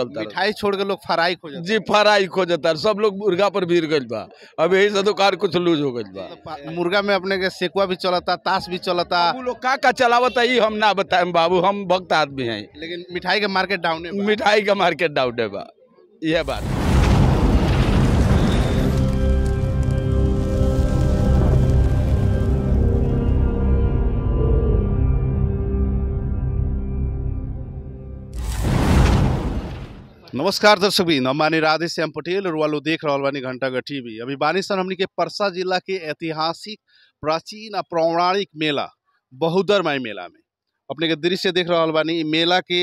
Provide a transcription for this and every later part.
मिठाई छोड़ के लोग फराई खोज जी फराई खोजता सब लोग मुर्गा पर भीड़ गई बा अब यही से दुकान तो कुछ लूज हो गई बा तो मुर्गा में अपने के सेकुआ भी चलता ताश भी चलता लोग का का चलावता ई हम ना बताए बाबू हम भक्त आदमी हैं लेकिन मिठाई का मार्केट डाउन है मिठाई का मार्केट डाउन है बा यह बात नमस्कार दर्शक भी हम मानी राधे श्याम पटेल और देख रहा बानी घंटाघर टीवी अभी बानी सर हमने के परसा जिला के ऐतिहासिक प्राचीन और पौराणिक मेला बहुदर माई मेला में अपने के दृश्य देख रहा बानी मेला के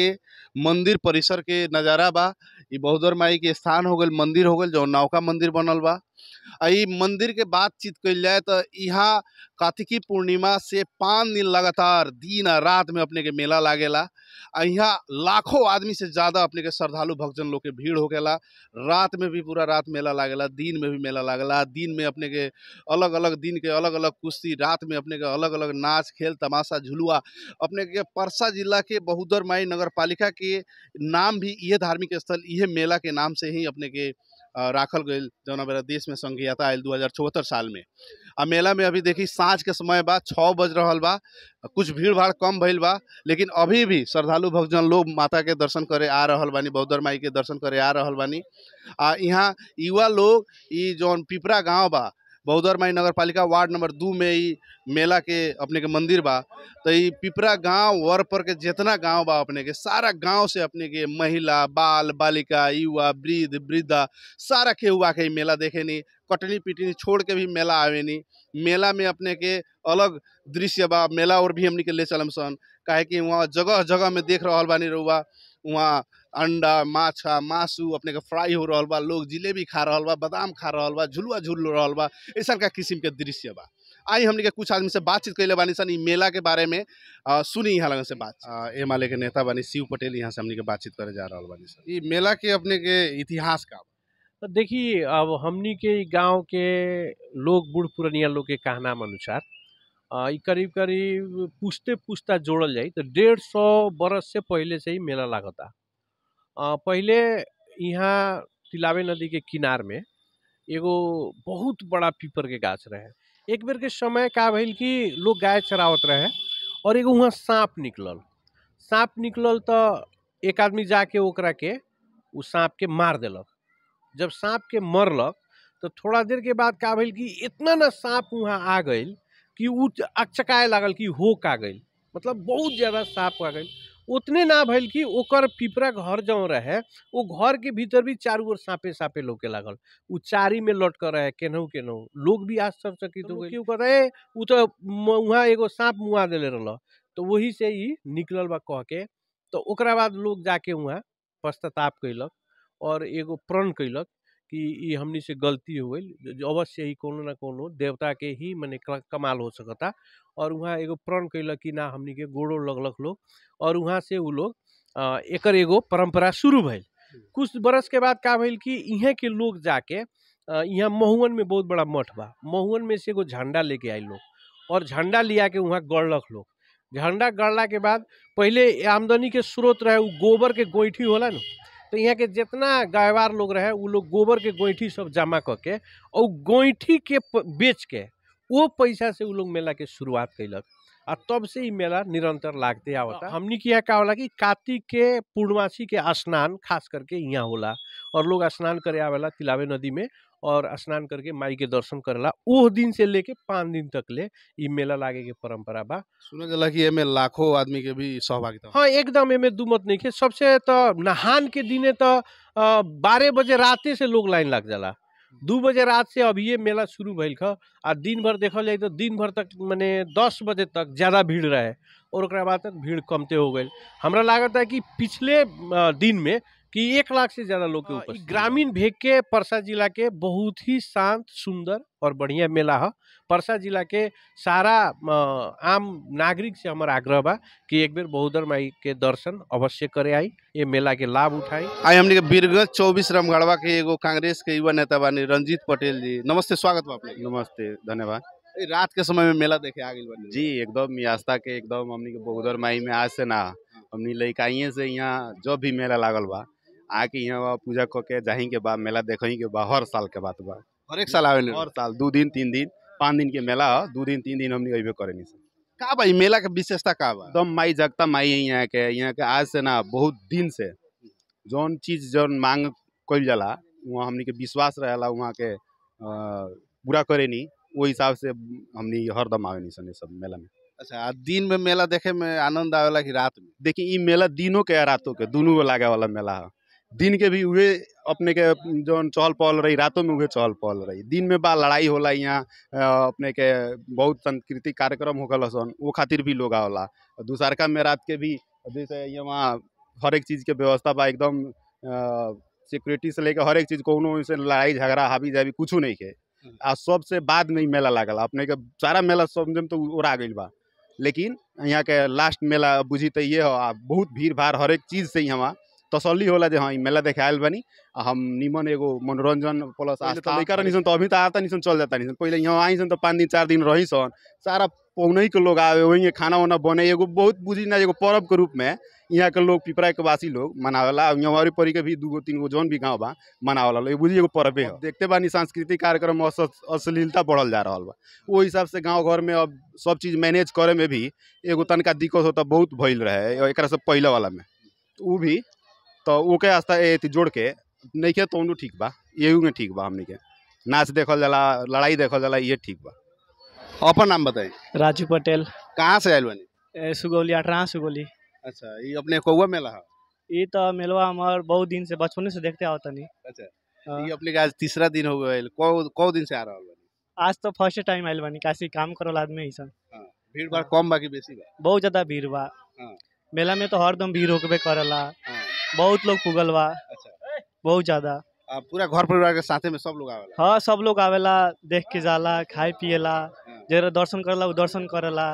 मंदिर परिसर के नज़ारा बा ये माई के स्थान हो गल मंदिर हो गल जो नौका मंदिर बनल बा आई मंदिर के बातचीत कल जाए तो यहाँ कार्तिकी पूर्णिमा से पाँच दिन लगातार दिन आ रात में अपने के मेला लागेला यहाँ लाखों आदमी से ज़्यादा अपने के श्रद्धालु भक्तजन लोग के भीड़ हो गया रात में भी पूरा रात मेला लागेला दिन में भी मेला लागेला दिन में अपने के अलग अलग दिन के अलग अलग कुश्ती रात में अपने के अलग अलग नाच खेल तमाशा झुलुआ अपने के परसा जिला के बहुदर माई नगर के नाम भी ये धार्मिक स्थल ये मेला के नाम से ही अपने के राखल गई जौन मेरा देश में संघीयता आये दू हज़ार साल में आ मेला में अभी देखी साँझ के समय बा छः बज रहा बा कुछ भीड़ भाड़ कम भल बा लेकिन अभी भी श्रद्धालु भक्तजन लोग माता के दर्शन करे आ रहा बानी बौद्धर माई के दर्शन करे आ रहा बानी आ यहाँ युवा लोग जौन पिपरा गाँव बा बहूदर माई नगर पालिका वार्ड नंबर दू में ही मेला के अपने के मंदिर बा तो ये पिपरा गांव वर पर के जितना गांव बा अपने के सारा गांव से अपने के महिला बाल बालिका युवा वृद्ध वृद्धा सारा के हुआ के मेला देखे नी कटनी पिटनी छोड़ के भी मेला आवे नहीं मेला में अपने के अलग दृश्य बा मेला और भी हमने के ले चलम सन काहे कि वहाँ जगह जगह में देख रहा बानी रहुआ वहाँ अंडा माछा मासु अपने के फ्राई हो रहा बा लोग जिलेबी खा रहा बा बादाम खा रहा बा झुलुआ झूल रहा बा ऐसा का किस्म के दृश्य बा आई हमने के कुछ आदमी से बातचीत कैले बानी सन मेला के बारे में आ, सुनी यहाँ लगन से बात अच्छा। ए माले के नेता बानी शिव पटेल यहाँ से हमने के बातचीत करे जा रहा बानी सर ये मेला के अपने के इतिहास का तो देखिए अब हमनी के गांव के लोग बूढ़ पुरानिया लोग के कहना अनुसार करीब करीब पूछते पुछता जोड़ल जाए तो डेढ़ सौ बरस से पहले से ही मेला लागता पहले यहाँ तिलावे नदी के किनार में एगो बहुत बड़ा पीपर के गाछ रहे। एक बेर के समय का भइल कि लोग गाय चरावत रहे और एगो वहाँ साँप निकलल। साँप निकलल त एक आदमी जाके ओकरा के उ साँप के मार दिलक जब साँप के मरलक तो थोड़ा देर के बाद का भइल कि इतना न साँप वहाँ आ गए कि उ अकचकाए लागल कि हो का गई मतलब बहुत ज़्यादा साँप आ गई उतने ना भल कि पिपरा घर जौन रहे वो घर के भीतर भी चार ओर सापे सापे लोके लागल उ चारी में लटक रहे केनहू केनहू लोग भी आश्चर्यचकित तो हो गए ओकर उ तो वहाँ एगो साँप मुआ दिले रह तो वही से ही निकलल बा कह के तो बाद लोग जाके वहाँ पश्चाताप कैलक और एगो प्रण कैलक कि हमने से गलती हो अवश्य ही को ना को देवता के ही मैंने कमाल हो सकता और वहाँ एगो प्रण कैल कि ना हमने के गोड़ो लगलक लोग और वहाँ से वो लोग एक एगो परंपरा शुरू भइल कुछ बरस के बाद का भइल कि यहाँ के लोग जाके यहाँ महुअन में बहुत बड़ा मठ बा महुअन में से एगो झंडा लेके आए लोग और झंडा लिया के वहाँ गड़लक लोग झंडा गड़ला के बाद पहले आमदनी के स्रोत रहे गोबर के गोइठी होला ना तो यहाँ के जितना गायवार लोग रहे वो लोग गोबर के गोइठी सब जमा करके और गोइठी के बेच के वो पैसा से वो लोग मेला के शुरुआत कैलक आ तब से ही मेला निरंतर लागते आवता हाँ। हमने के यहाँ का होला कि कार्तिक के पूर्णमासी के स्नान खास करके यहाँ होला और लोग स्नान करे आवेला तिलावे नदी में और स्नान करके माई के दर्शन करला ओह दिन से लेके पाँच दिन तक ले मेला लागे के परंपरा बा सुन कि लाखों आदमी के भी सहभागिता हाँ एकदम एमे दुमत नहीं है सबसे तो नहान के दिन तो बारह बजे रात से लोग लाइन लग जाला दू बजे रात से अभी ये मेला शुरू भइल ख आ दिन भर देखल जाए तो दिन भर तक मैंने दस बजे तक ज़्यादा भीड़ रहे और बाद तक भीड़ कमते हो गए हमरा लागत है कि पिछले दिन में कि एक लाख से ज्यादा लोग के हाँ, ऊपर ग्रामीण भेग के परसा जिला के बहुत ही शांत सुंदर और बढ़िया मेला है परसा जिला के सारा आम नागरिक से हमारा आग्रह बा कि एक बेर बहुदर माई के दर्शन अवश्य करे आई ये मेला के लाभ उठाई आई हमने के बीरगंज चौबीस रामगढ़वा के एगो कांग्रेस के युवा नेता बानी रंजीत पटेल जी नमस्ते स्वागत बा नमस्ते धन्यवाद रात के समय में मेला देखे आ गई जी एकदम आस्था के एकदम हमने के बहुदर माई में आज हाँ। से ना हमने लड़काइए से यहाँ जब भी मेला लागल बा आके यहाँ पूजा करके जाही के बाद मेला देखही के बाद हर साल के बात बा हर एक साल आवे हर साल दू दिन तीन दिन पाँच दिन के मेला दो दिन तीन दिन हम अबे करे का बा मेला के विशेषता का बा एकदम माई जगता माई है यहाँ के यहाँ के आज से ना बहुत दिन से जौन चीज जौन मांग कल जला वहाँ हमने के विश्वास रहे वहाँ के पूरा करे नी वो हिसाब से हमने हरदम आवे नहीं सब अच्छा, मेला में अच्छा दिन में मेला देखे में आनंद आवेला कि रात में देखिए ये मेला दिनों के रातों के दोनों लागे वाला मेला है दिन के भी उहे अपने के जो चहल पहल रही रातों में उहे चहल पहल रही दिन में बा लड़ाई होला यहाँ अपने के बहुत सांस्कृतिक कार्यक्रम हो गल सन वो खातिर भी लोग आवला दूसरका में रात के भी जैसे यहाँ हर एक चीज़ के व्यवस्था बा एकदम सिक्योरिटी से लेकर हर एक चीज़ कोनो लड़ाई झगड़ा हावी जावी कुछ नहीं के हम्म। आ सबसे बाद में ही मेला लागल अपने के सारा मेला समझम तो उड़ा गई बा लेकिन यहाँ के लास्ट मेला बुझी तो ये हो बहुत भीड़ भाड़ हर एक चीज़ से ही हमारा तसल्ली होला जे हाँ मेला देखे बनी हम निमन एगो मनोरंजन प्लस आस्था लेकर तो अभी तो आता निसन चल जाता निसन पहले यहाँ आई सन तो पाँच दिन चार दिन रही सन सारा पौने के लोग आवे वहीं खाना वाना बने एगो बहुत बुझी ना एगो पर्व के रूप में यहाँ के लोग पिपरा के वासी लोग मनावेला यहाँ परी के भी दूगो तीन गो जौन भी गाँव बा मनावेला लोग बुझी एगो पर्व है देखते बानी सांस्कृतिक कार्यक्रम अश्लीलता बढ़ल जा रहा बा वो हिसाब से गाँव घर में अब सब चीज़ मैनेज करे में भी एगो तनका दिक्कत होता बहुत भइल रहे एक पहले वाला में वो भी तो ओके आस्ता ए जोड़ के नहीं के तो उनू ठीक बा यही में ठीक बा हमने के नाच देखल जला लड़ाई देखल जला ये ठीक बा अपन नाम बताए राजू पटेल कहाँ से आयल बनी सुगौली अठारह सुगौली अच्छा ये अपने कौआ मेला है ये तो मेलवा हमारे बहुत दिन से बचपने से देखते आओ तनी अच्छा हाँ। ये अपने आज तीसरा दिन हो गए कौ दिन से आ रहा है आज तो फर्स्ट टाइम आयल बनी काशी काम करो आदमी ऐसा हाँ, भीड़ भाड़ कम बाकी बेसी बा बहुत ज्यादा भीड़ बा हाँ। मेला में तो हरदम भीड़ होकर करला बहुत लोग पुगल बा अच्छा बहुत ज्यादा पूरा घर परिवार के साथे में सब लोग आवेला हाँ सब लोग आवेला देख के जाला खाए पियला हाँ। जरा दर्शन करेला वो दर्शन करेला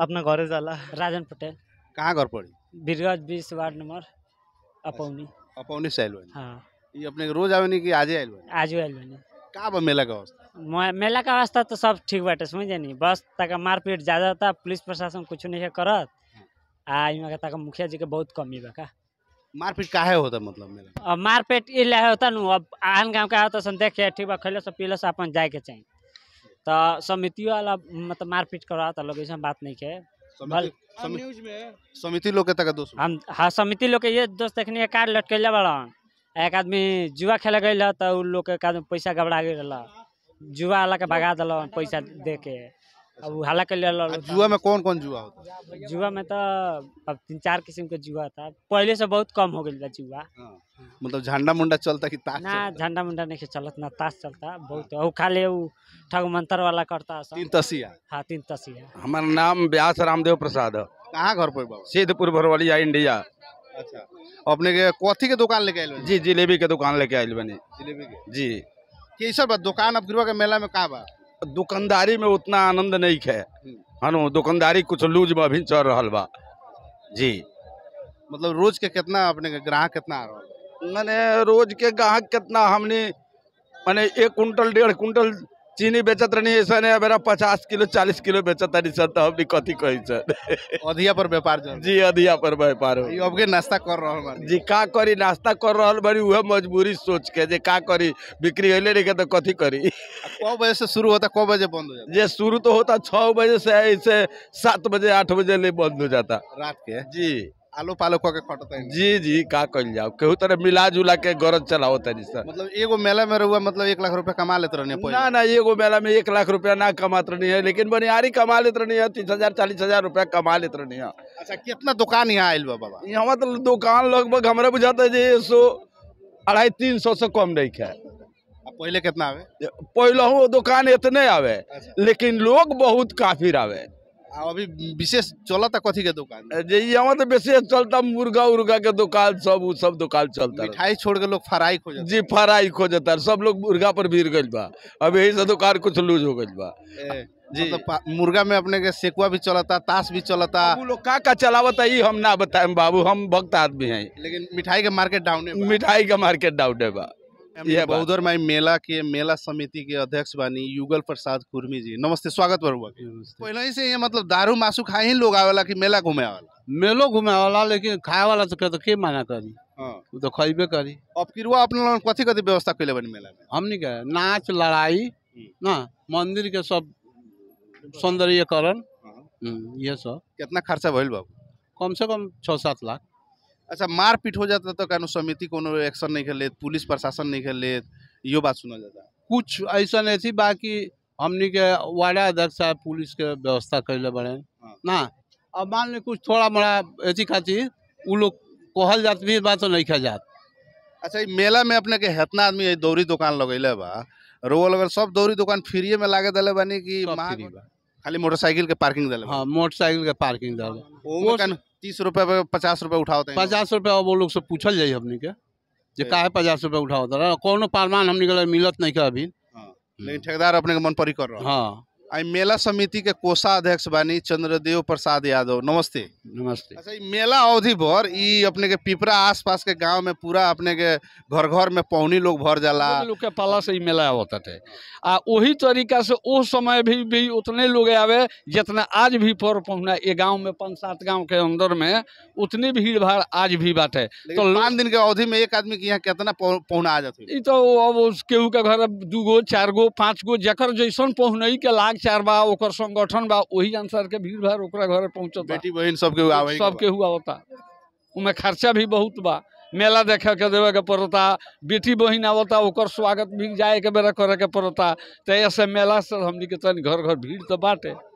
अपना घरे जाला राजन पटेल कहाँ घर पड़ी बीरगंज बीस वार्ड नंबर अच्छा। अपौनी अपौनी से हाँ ये अपने रोज आवेनी कि आजे आयल आज आयल का बा मेला का अवस्था मेला का अवस्था तो सब ठीक बाटे समझे नहीं बस तक मारपीट ज्यादा था पुलिस प्रशासन कुछ नहीं कर हाँ। आ इमा मुखिया जी के बहुत कमी बा का मारपीट काहे होता मतलब मेरा अब मारपीट इले होता नु अब आहन गांव का होता सन देख ठीक बा खैले सब पीले से अपन जाए के चाहिए तो समिति वाला मतलब मारपीट करवा तो लोग बात नहीं के समिति लोग के तक दोस्त हम हाँ समिति लोग के ये दोस्त देखने कार लटकैले बड़ा एक आदमी जुआ खेले गई तो उ लोग के पैसा गबड़ा गई जुआ वाला के भगा दिल पैसा दे के अब हला कर अच्छा। जुआ में अच्छा। कौन कौन जुआ होता है जुआ में तो अब तीन चार किस्म के जुआ था पहले से बहुत कम हो था जुआ हाँ, मतलब झंडा मुंडा चलता कि ताश ना झंडा मुंडा नहीं चलत ना ताश चलता बहुत और खाली वो ठग मंत्र वाला करता तीन तसिया हाँ तीन तसिया हमारा नाम व्यास रामदेव प्रसाद कहाँ घर पर सिद्धपुर भरवलिया इंडिया अच्छा अपने के कथी के दुकान लेके आये जी जिलेबी के दुकान लेके आये बनी जिलेबी के जी कैसा बा दुकान अब गिरवा के मेला में कहा बा दुकानदारी में उतना आनंद नहीं है हनु हाँ दुकानदारी कुछ लूज में अभी चल रहा बा जी मतलब रोज के कितना अपने के ग्राहक कितना आ रहा मैंने रोज के ग्राहक कितना हमने मैंने एक कुंटल डेढ़ कुंटल चीनी बेचत रही ऐसा नहीं मेरा पचास किलो चालीस किलो बेचत रही सर तो हमने कथी कही सर अधिया पर व्यापार जी अधिया पर व्यापार नाश्ता कर रहा जी का करी नाश्ता कर रहा बड़ी वह मजबूरी सोच के जे का करी बिक्री होले नहीं तो कथी करी कौ बजे से शुरू होता कौ बजे बंद हो जाता जे शुरू तो होता छः बजे से ऐसे सात बजे आठ बजे ले बंद हो जाता रात के जी आलो पालो कके खटते जी जी का कल जाओ केहू तरह मिला जुला के गरज चलाओ तनी सर मतलब एगो मेला में रहुआ मतलब एक लाख रुपया कमा लेते रहने ना ना एगो मेला में एक लाख रुपया ना कमात रहनी है लेकिन बनियारी कमा लेते रहनी है तीस हजार चालीस हजार रुपया कमा लेते रहनी है अच्छा कितना दुकान यहाँ आयल बाबा यहाँ तो दुकान लगभग हमारे बुझाता है जी सो अढ़ाई तीन सौ से कम नहीं है पहले कितना आवे पहले दुकान इतने आवे अच्छा। लेकिन लोग बहुत काफी आवे अभी विशेष चलता कथी के दुकान यहाँ तो विशेष चलता मुर्गा उर्गा के दुकान सब उ सब दुकान चलता मिठाई छोड़ के लोग फराई खोज जी फ्राई खोजता सब लोग मुर्गा पर भीड़ गई बा अब यही से दुकान कुछ लूज हो गई बा जी तो मुर्गा में अपने के सेकुआ भी चलता ताश भी चलता लोग का का चलावता ही हम ना बताए बाबू हम भक्त आदमी हैं लेकिन मिठाई के मार्केट डाउन है मिठाई का मार्केट डाउन है बा ये बहदर माई मेला के मेला समिति के अध्यक्ष बानी युगल प्रसाद कुर्मी जी नमस्ते स्वागत बरुआ पहले से ये मतलब दारू मासू खाए ही लोग आवेला कि मेला घूमे आवेला मेलो घूमे आवेला लेकिन खाए वाला तो तो के मांगा करी हाँ। तो खैबे करी अब किरुआ अपने कथी कथी व्यवस्था कैले बनी मेला में हमने क्या नाच लड़ाई हम्म। ना मंदिर के सब सौंदर्यकरण हाँ। हम्म, ये सब कितना खर्चा भइल बाबू कम से कम छः सात लाख अच्छा मारपीट हो जाता तो कहना समिति को एक्शन नहीं कर पुलिस प्रशासन नहीं कर यो बात सुना जाता कुछ ऐसा नहीं थी बाकी हमने के वार्ड अध्यक्ष साहब पुलिस के व्यवस्था कर बड़े हाँ। ना अब मान ली कुछ थोड़ा मोड़ा एथी खाती वो लोग कहल जात भी बात तो नहीं खा जात अच्छा मेला में अपने के हेतना आदमी दौरी दुकान लगेले बा रोल अगर सब दौरी दुकान फ्रीए में लागे दिले बनी कि खाली मोटरसाइकिल के पार्किंग दिले हाँ मोटरसाइकिल के पार्किंग दिले तीस रुपये पे पचास रुपये उठाओ पचास रुपये वो लोग से पूछल जाये हमने के का है पचास रुपये उठाओ को पारमान हमने मिलत नहीं का अभी हाँ, लेकिन ठेकेदार अपने के मन पर ही कर रहा हाँ आई मेला समिति के कोषाध्यक्ष बानी चंद्रदेव प्रसाद यादव नमस्ते नमस्ते अच्छा मेला अवधि भर ये अपने के पिपरा आसपास के गांव में पूरा अपने के घर घर में पौनी लोग भर जाला लोग के पाला से ही मेला आवत थे आ वही तरीका से उस समय भी भी उतने लोग आवे जितना आज भी पर पहुँचना ये गाँव में पाँच सात गाँव के अंदर में उतनी भीड़ भाड़ आज भी बात है तो पाँच दिन के अवधि में एक आदमी के यहाँ कितना पहुँचना आ जाते तो अब केहू के घर दू गो चार गो पाँच गो जकर जैसन पहुँच के लाग विचार बा ओकर संगठन बा वही अनुसार के भीड़ भाड़ ओकरा घर पहुँचत बेटी बहन सबके हुआ सबके हुआ होता उमे खर्चा भी बहुत बा मेला देख के देवे के पड़ता बेटी बहन आवता ओकर स्वागत भी जाए के बेरा करे के पड़ता तो ऐसे मेला से हमनी के घर घर भीड़ तो बाटे